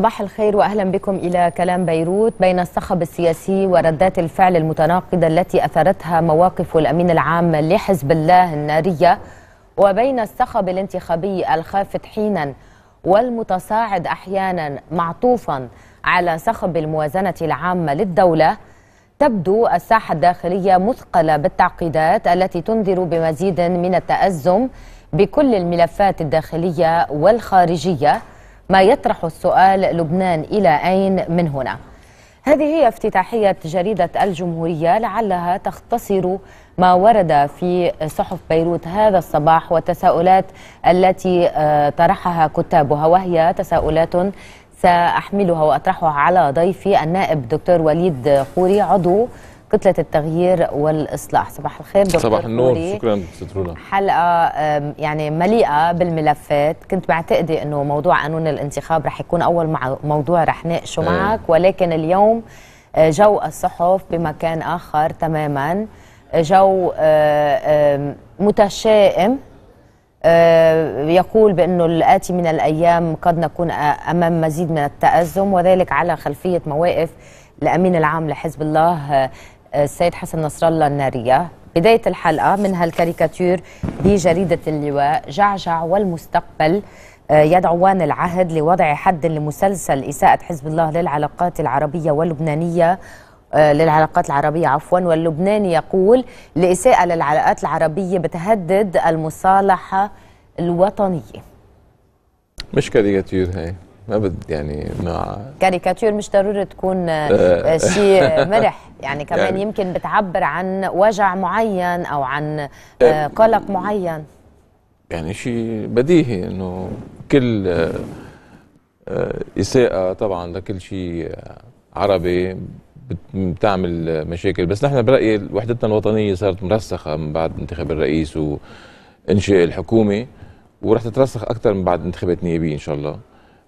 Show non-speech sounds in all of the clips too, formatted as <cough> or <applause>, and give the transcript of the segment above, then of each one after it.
صباح الخير واهلا بكم الى كلام بيروت بين الصخب السياسي وردات الفعل المتناقضه التي اثارتها مواقف الامين العام لحزب الله الناريه وبين الصخب الانتخابي الخافت حينا والمتصاعد احيانا معطوفا على صخب الموازنه العامه للدوله تبدو الساحه الداخليه مثقله بالتعقيدات التي تنذر بمزيد من التازم بكل الملفات الداخليه والخارجيه ما يطرح السؤال لبنان إلى أين من هنا؟ هذه هي افتتاحية جريدة الجمهورية لعلها تختصر ما ورد في صحف بيروت هذا الصباح والتساؤلات التي آه، طرحها كتابها وهي تساؤلات سأحملها وأطرحها على ضيفي النائب دكتور وليد خوري عضو كتله التغيير والاصلاح صباح الخير دكتور صباح النور شكرا سترونا حلقه يعني مليئه بالملفات كنت بعتقدي انه موضوع قانون الانتخاب رح يكون اول موضوع رح ناقشه إيه. معك ولكن اليوم آه، جو الصحف بمكان اخر تماما جو آه، متشائم آه، يقول بأنه الآتي من الأيام قد نكون أمام مزيد من التأزم وذلك على خلفية مواقف الأمين العام لحزب الله آه، السيد حسن نصر الله النارية بداية الحلقة منها الكاريكاتير بجريدة اللواء جعجع والمستقبل آه، يدعوان العهد لوضع حد لمسلسل إساءة حزب الله للعلاقات العربية واللبنانية آه، للعلاقات العربية عفوا واللبناني يقول الإساءة للعلاقات العربية بتهدد المصالحة الوطنية مش كاريكاتير هاي ما بد يعني مع كاريكاتير مش ضروري تكون آه، <laughs> شيء مرح يعني كمان يعني يمكن بتعبر عن وجع معين او عن آه، آه، قلق معين يعني شيء بديهي انه كل اساءه طبعا لكل شيء عربي بتعمل مشاكل بس نحن برايي وحدتنا الوطنيه صارت مرسخه من بعد انتخاب الرئيس وانشاء الحكومه ورح تترسخ اكثر من بعد انتخابات نيابيه ان شاء الله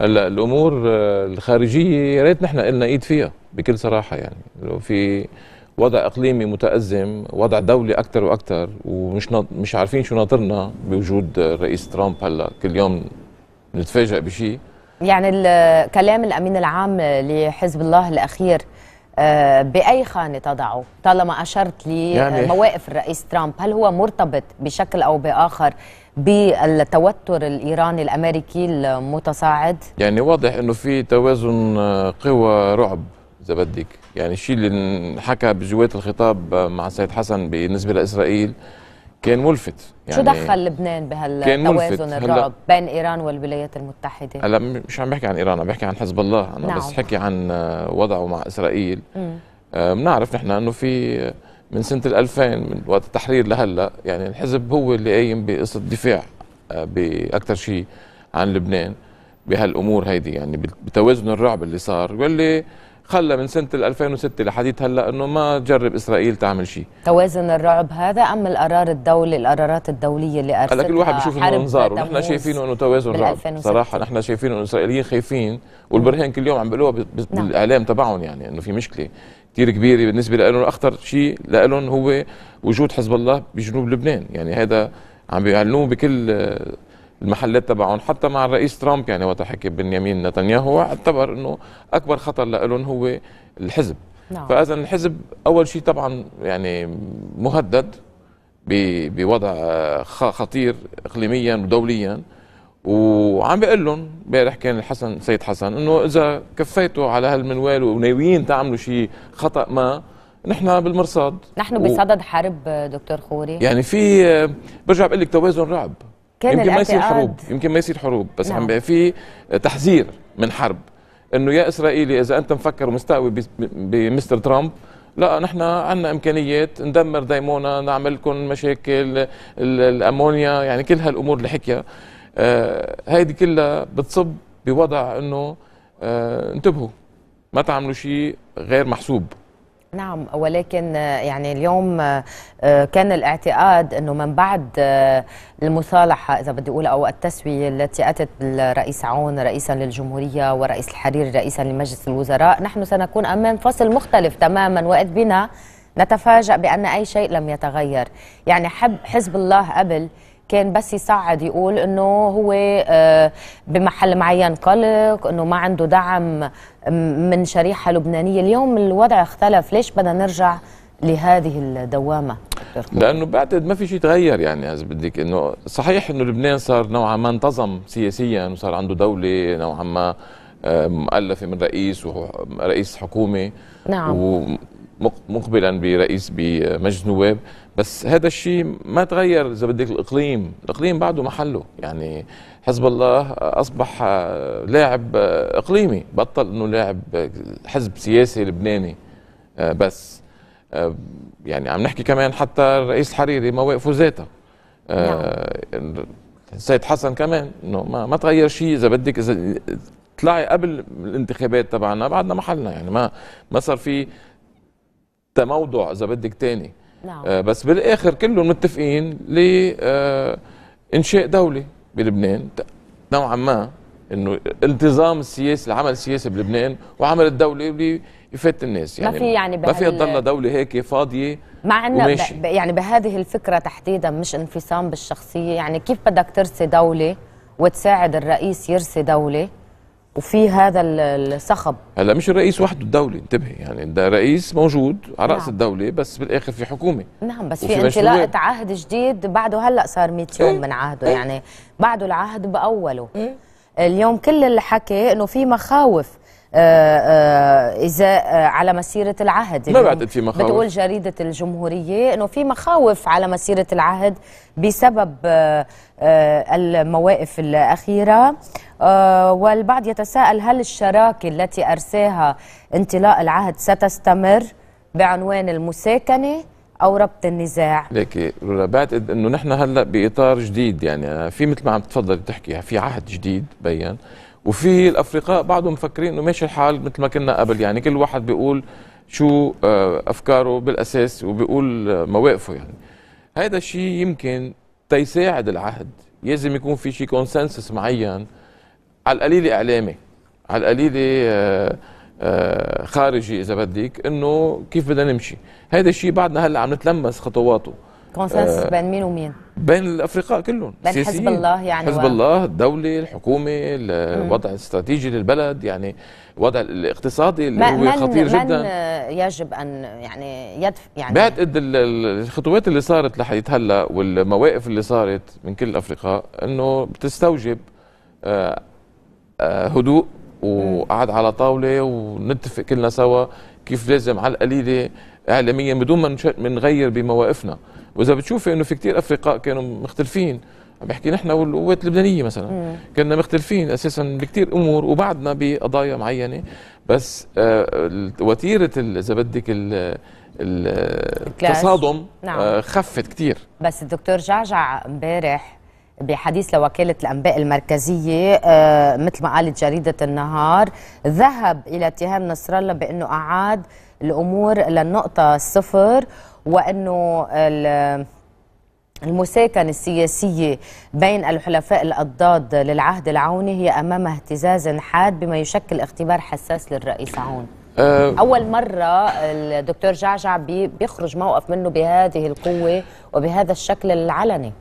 هلا الامور آه، الخارجيه يا ريت نحن قلنا ايد فيها بكل صراحه يعني لو في وضع اقليمي متازم وضع دولي اكثر واكثر ومش ناط... مش عارفين شو ناطرنا بوجود الرئيس ترامب هلا كل يوم نتفاجئ بشيء يعني كلام الامين العام لحزب الله الاخير آه، باي خانه تضعه طالما اشرت لمواقف يعني الرئيس ترامب هل هو مرتبط بشكل او باخر بالتوتر الايراني الامريكي المتصاعد؟ يعني واضح انه في توازن آه، قوى رعب اذا بدك، يعني الشيء اللي حكى بجوات الخطاب آه، مع السيد حسن بالنسبه لاسرائيل كان ملفت يعني شو دخل لبنان بهالتوازن الرعب بين ايران والولايات المتحده؟ هلا مش عم بحكي عن ايران عم بحكي عن حزب الله انا نعم. بس حكي عن آه، وضعه مع اسرائيل بنعرف نحن انه في من سنه ال 2000 من وقت التحرير لهلا يعني الحزب هو اللي قايم بقصه الدفاع آه، باكثر شيء عن لبنان بهالامور هيدي يعني بتوازن الرعب اللي صار واللي خلى من سنه 2006 لحديث هلا انه ما تجرب اسرائيل تعمل شيء توازن الرعب هذا ام القرار الدولي القرارات الدوليه اللي ارسلتها هلا كل واحد بيشوف انه انظاره نحن شايفينه انه توازن رعب صراحه نحن شايفينه انه الاسرائيليين خايفين والبرهان كل يوم عم بيقولوها نعم. بالاعلام تبعهم يعني انه في مشكله كثير كبيره بالنسبه لهم اخطر شيء لهم هو وجود حزب الله بجنوب لبنان يعني هذا عم بيعلنوه بكل آه، المحلات تبعهم حتى مع الرئيس ترامب يعني وقت حكي بنيامين نتنياهو اعتبر انه اكبر خطر لهم هو الحزب نعم. فاذا الحزب اول شيء طبعا يعني مهدد بوضع خطير اقليميا ودوليا وعم بيقول لهم امبارح كان الحسن سيد حسن انه اذا كفيتوا على هالمنوال وناويين تعملوا شيء خطا ما نحن بالمرصاد نحن بصدد حرب دكتور خوري يعني في برجع بقول لك توازن رعب كان يمكن ما يصير حروب يمكن ما يصير حروب بس نعم. عم في تحذير من حرب انه يا اسرائيلي اذا انت مفكر ومستقوي بمستر ترامب لا نحن عندنا امكانيات ندمر ديمونا نعمل لكم مشاكل الامونيا يعني كل هالامور اللي حكيها آه، هيدي كلها بتصب بوضع انه آه، انتبهوا ما تعملوا شيء غير محسوب نعم ولكن آه، يعني اليوم كان الاعتقاد انه من بعد المصالحه اذا بدي اقول او التسويه التي اتت بالرئيس عون رئيسا للجمهوريه ورئيس الحريري رئيسا لمجلس الوزراء نحن سنكون امام فصل مختلف تماما واذ بنا نتفاجأ بأن أي شيء لم يتغير يعني حب حزب الله قبل كان بس يساعد يقول انه هو آه، بمحل معين قلق انه ما عنده دعم من شريحه لبنانيه اليوم الوضع اختلف ليش بدنا نرجع لهذه الدوامه لانه بعتقد ما في شيء تغير يعني اذا بدك انه صحيح انه لبنان صار نوعا ما انتظم سياسيا وصار عنده دوله نوعا ما آه، مؤلفه من رئيس ورئيس حكومه نعم ومقبلا برئيس بمجلس نواب بس هذا الشيء ما تغير اذا بدك الاقليم، الاقليم بعده محله، يعني حزب الله اصبح لاعب اقليمي، بطل انه لاعب حزب سياسي لبناني آه، بس آه، يعني عم نحكي كمان حتى الرئيس ما مواقفه ذاتها نعم. آه، سيد حسن كمان انه ما, ما تغير شيء اذا بدك اذا طلعي قبل الانتخابات تبعنا بعدنا محلنا يعني ما ما صار في تموضع اذا بدك ثاني نعم. آه، بس بالاخر كلهم متفقين لانشاء آه، دوله بلبنان نوعا ما انه التزام السياسي العمل السياسي بلبنان وعمل الدوله اللي يفت الناس يعني ما في يعني ما في تضلها دوله هيك فاضيه مع انه يعني بهذه الفكره تحديدا مش انفصام بالشخصيه يعني كيف بدك ترسي دوله وتساعد الرئيس يرسي دوله وفي هذا الصخب هلا مش الرئيس وحده الدوله انتبهي يعني ده رئيس موجود على نعم. راس الدوله بس بالاخر في حكومه نعم بس في انطلاقه عهد جديد بعده هلا صار 100 يوم إيه؟ من عهده إيه؟ يعني بعده العهد باوله إيه؟ اليوم كل الحكي انه في مخاوف آه، آه، اذا آه، على مسيره العهد ما بعتقد في مخاوف بتقول جريده الجمهوريه انه في مخاوف على مسيره العهد بسبب المواقف الاخيره آه، والبعض يتساءل هل الشراكة التي أرساها انطلاق العهد ستستمر بعنوان المساكنة أو ربط النزاع ليك بعتقد أنه نحن هلأ بإطار جديد يعني في مثل ما عم تفضل تحكي في عهد جديد بين وفي الأفرقاء بعضهم مفكرين أنه ماشي الحال مثل ما كنا قبل يعني كل واحد بيقول شو آه، أفكاره بالأساس وبيقول آه، مواقفه يعني هذا الشيء يمكن تيساعد العهد لازم يكون في شيء كونسنسس معين على القليل اعلامي على القليل آه، آه، خارجي اذا بدك انه كيف بدنا نمشي هذا الشيء بعدنا هلا عم نتلمس خطواته كونسنس آه، بين مين ومين بين الافرقاء كلهم بين حزب الله يعني حزب الله الدوله الحكومه الوضع الاستراتيجي للبلد يعني الوضع الاقتصادي اللي هو خطير من جدا من يجب ان يعني يدف يعني بعتقد الخطوات اللي صارت لحديت هلا والمواقف اللي صارت من كل الافرقاء انه بتستوجب آه، هدوء وقعد على طاوله ونتفق كلنا سوا كيف لازم على القليله اعلاميا بدون ما نغير بمواقفنا واذا بتشوفي انه في كتير افرقاء كانوا مختلفين عم بحكي نحن والقوات اللبنانيه مثلا كنا مختلفين اساسا بكثير امور وبعدنا بقضايا معينه بس آه، وتيره اذا بدك التصادم نعم. آه، خفت كثير بس الدكتور جعجع امبارح بحديث لوكالة الأنباء المركزية آه، مثل ما قالت جريدة النهار ذهب إلى اتهام نصر الله بأنه أعاد الأمور للنقطة الصفر وأنه المساكنة السياسية بين الحلفاء الأضداد للعهد العوني هي أمام اهتزاز حاد بما يشكل اختبار حساس للرئيس عون آه، أول مرة الدكتور جعجع بيخرج موقف منه بهذه القوة وبهذا الشكل العلني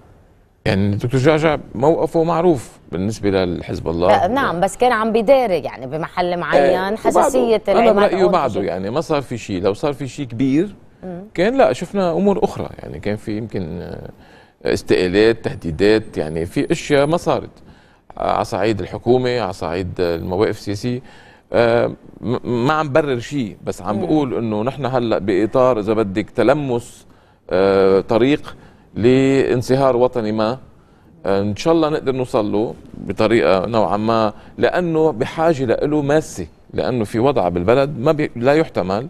يعني الدكتور جعجع موقفه معروف بالنسبه لحزب الله نعم بس كان عم بيداري يعني بمحل إيه، معين آه حساسيه انا برايي بعده يعني ما صار في شيء لو صار في شيء كبير مم. كان لا شفنا امور اخرى يعني كان في يمكن آه، استقالات تهديدات يعني في اشياء ما صارت آه، على صعيد الحكومه على صعيد المواقف السياسيه آه، ما عم برر شيء بس عم بقول انه نحن هلا باطار اذا بدك تلمس طريق لانصهار وطني ما آه، ان شاء الله نقدر نوصل له بطريقه نوعا ما لانه بحاجه له ماسه لانه في وضع بالبلد ما بي لا يحتمل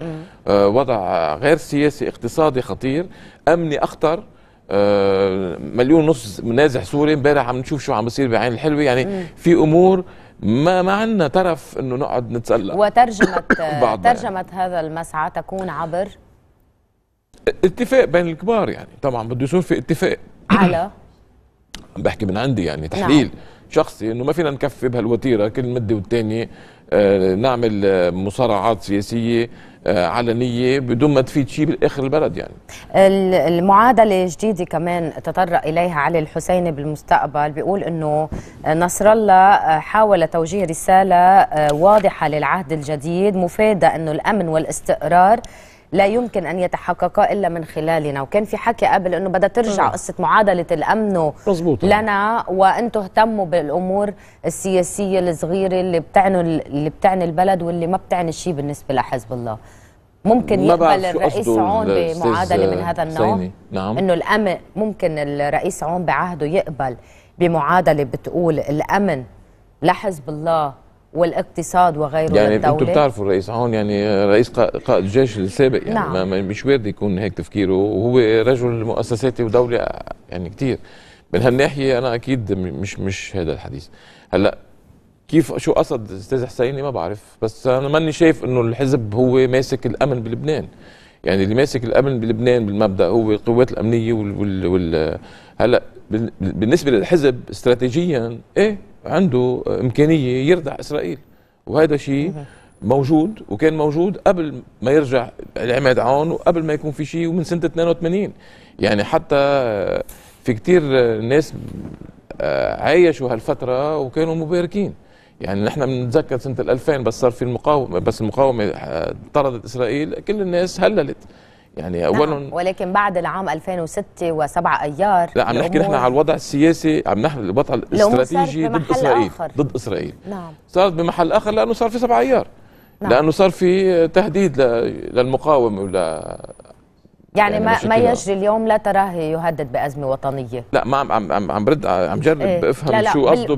آه وضع غير سياسي اقتصادي خطير امني اخطر آه مليون ونص نازح سوري امبارح عم نشوف شو عم بصير بعين الحلوه يعني مم. في امور ما ما عندنا طرف انه نقعد نتسلى وترجمه <laughs> ترجمه يعني. هذا المسعى تكون عبر اتفاق بين الكبار يعني طبعا بده يصير في اتفاق على عم بحكي من عندي يعني نعم. تحليل نعم. شخصي انه ما فينا نكفي بهالوتيره كل مده والثانيه آه نعمل آه، مصارعات سياسيه آه علنيه بدون ما تفيد شيء بالاخر البلد يعني المعادله جديده كمان تطرق اليها علي الحسيني بالمستقبل بيقول انه آه، نصر الله آه، حاول توجيه رساله واضحه للعهد الجديد مفاده انه الامن والاستقرار لا يمكن ان يتحققا الا من خلالنا وكان في حكي قبل انه بدها ترجع نعم. قصه معادله الامن مزبوط. لنا وانتم اهتموا بالامور السياسيه الصغيره اللي بتعنوا اللي بتعني البلد واللي ما بتعني شيء بالنسبه لحزب الله ممكن يقبل الرئيس عون بمعادله من هذا النوع نعم. انه الامن ممكن الرئيس عون بعهده يقبل بمعادله بتقول الامن لحزب الله والاقتصاد وغيره يعني للدولة. انتم بتعرفوا الرئيس عون يعني رئيس قائد الجيش السابق يعني نعم. ما مش وارد يكون هيك تفكيره وهو رجل مؤسساتي ودولي يعني كثير من هالناحيه انا اكيد مش مش هذا الحديث هلا كيف شو قصد استاذ حسيني ما بعرف بس انا ماني شايف انه الحزب هو ماسك الامن بلبنان يعني اللي ماسك الامن بلبنان بالمبدا هو القوات الامنيه وال, وال, وال هلا بالنسبه للحزب استراتيجيا ايه عنده امكانيه يردع اسرائيل وهذا شيء موجود وكان موجود قبل ما يرجع العماد عون وقبل ما يكون في شيء ومن سنه 82 يعني حتى في كتير ناس آه، عايشوا هالفتره وكانوا مباركين يعني نحن بنتذكر سنه 2000 بس صار في المقاومه بس المقاومه آه، طردت اسرائيل كل الناس هللت يعني نعم، اولا نعم ولكن بعد العام 2006 و7 ايار لا عم نحكي نحن على الوضع السياسي عم نحكي الوضع الاستراتيجي ضد اسرائيل آخر. ضد اسرائيل نعم صارت بمحل اخر لانه صار في 7 ايار نعم. لانه صار في تهديد للمقاومه ولا يعني, يعني ما ما يجري اليوم لا تراه يهدد بازمه وطنيه لا ما عم عم عم برد عم جرب إيه؟ افهم لا لا شو قصده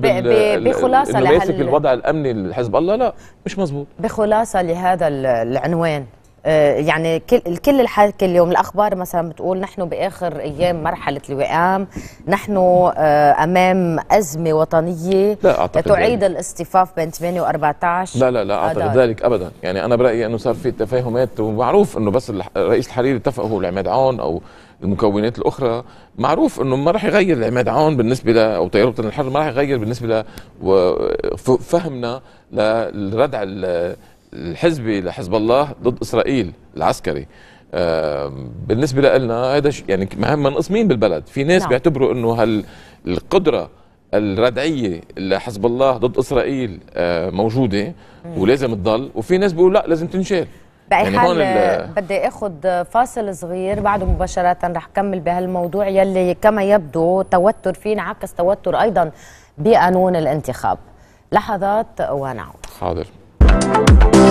بخلاصه لهال الوضع الامني لحزب الله لا مش مزبوط بخلاصه لهذا العنوان آه، يعني كل كل الحكي اليوم الاخبار مثلا بتقول نحن باخر ايام مرحله الوئام نحن آه، امام ازمه وطنيه لا أعتقد تعيد ذلك. الاصطفاف بين 8 و14 لا لا لا آه، اعتقد آدار. ذلك ابدا يعني انا برايي انه صار في تفاهمات ومعروف انه بس الرئيس الحريري اتفق هو العماد عون او المكونات الاخرى معروف انه ما راح يغير العماد عون بالنسبه ل او تيار الحر ما راح يغير بالنسبه ل فهمنا للردع الحزبي لحزب الله ضد اسرائيل العسكري بالنسبه لنا هذا يعني منقسمين بالبلد في ناس نعم. بيعتبروا انه هال القدره الردعيه لحزب الله ضد اسرائيل آه، موجوده ولازم تضل وفي ناس بيقول لا لازم تنشال بأي يعني حال بدي اخذ فاصل صغير بعده مباشره رح كمل بهالموضوع يلي كما يبدو توتر فيه انعكس توتر ايضا بقانون الانتخاب لحظات ونعود حاضر Thank you.